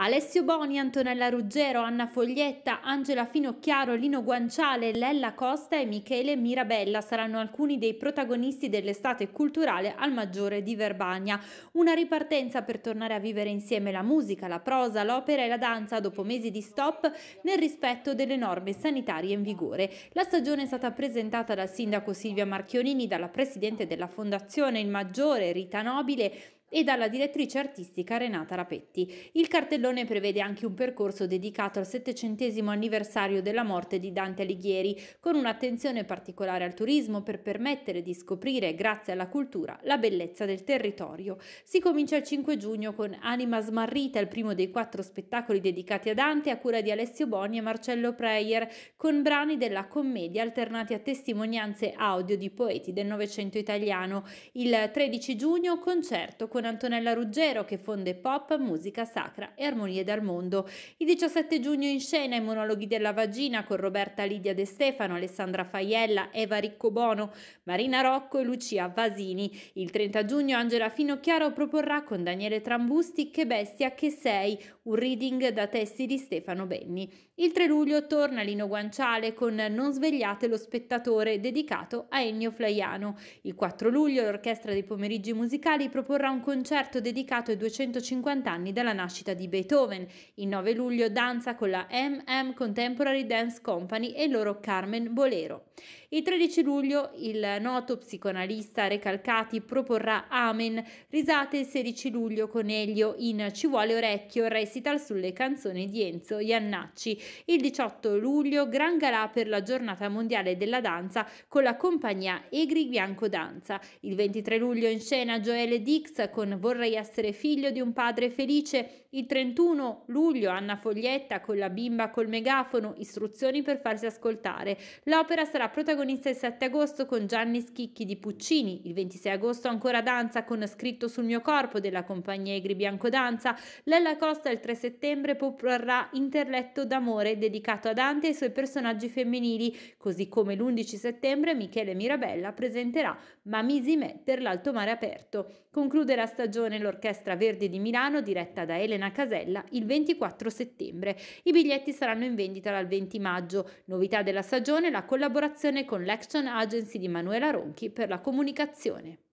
Alessio Boni, Antonella Ruggero, Anna Foglietta, Angela Finocchiaro, Lino Guanciale, Lella Costa e Michele Mirabella saranno alcuni dei protagonisti dell'estate culturale al Maggiore di Verbania. Una ripartenza per tornare a vivere insieme la musica, la prosa, l'opera e la danza dopo mesi di stop nel rispetto delle norme sanitarie in vigore. La stagione è stata presentata dal sindaco Silvia Marchionini, dalla presidente della fondazione Il Maggiore Rita Nobile e dalla direttrice artistica Renata Rapetti. Il cartellone prevede anche un percorso dedicato al settecentesimo anniversario della morte di Dante Alighieri, con un'attenzione particolare al turismo per permettere di scoprire, grazie alla cultura, la bellezza del territorio. Si comincia il 5 giugno con Anima Smarrita, il primo dei quattro spettacoli dedicati a Dante, a cura di Alessio Boni e Marcello Preyer, con brani della commedia alternati a testimonianze audio di poeti del Novecento italiano. Il 13 giugno concerto con con Antonella Ruggero che fonde pop, musica sacra e armonie dal mondo. Il 17 giugno in scena i monologhi della vagina con Roberta Lidia De Stefano, Alessandra Faiella, Eva Riccobono, Marina Rocco e Lucia Vasini. Il 30 giugno Angela Finocchiaro proporrà con Daniele Trambusti Che bestia che sei, un reading da testi di Stefano Benni. Il 3 luglio torna Lino Guanciale con Non svegliate lo spettatore dedicato a Ennio Flaiano. Il 4 luglio l'Orchestra dei Pomeriggi Musicali proporrà un concerto dedicato ai 250 anni dalla nascita di Beethoven. Il 9 luglio danza con la MM Contemporary Dance Company e il loro Carmen Bolero. Il 13 luglio il noto psicoanalista Recalcati proporrà Amen, risate il 16 luglio con Elio in Ci vuole orecchio, recital sulle canzoni di Enzo Iannacci. Il 18 luglio Gran Galà per la giornata mondiale della danza con la compagnia Egri Bianco Danza. Il 23 luglio in scena Joelle Dix con Vorrei essere figlio di un padre felice. Il 31 luglio Anna Foglietta con la bimba col megafono, istruzioni per farsi ascoltare. L'opera sarà protagonista protagonista il 7 agosto con Gianni Schicchi di Puccini, il 26 agosto ancora danza con Scritto sul mio corpo della compagnia Egri Bianco Danza, Lella Costa il 3 settembre proporrà Interletto d'amore dedicato a Dante e ai suoi personaggi femminili, così come l'11 settembre Michele Mirabella presenterà Mamisi Mamisime per l'alto mare aperto. Conclude la stagione l'Orchestra Verde di Milano diretta da Elena Casella il 24 settembre. I biglietti saranno in vendita dal 20 maggio. Novità della stagione la collaborazione con l'Action Agency di Manuela Ronchi per la comunicazione.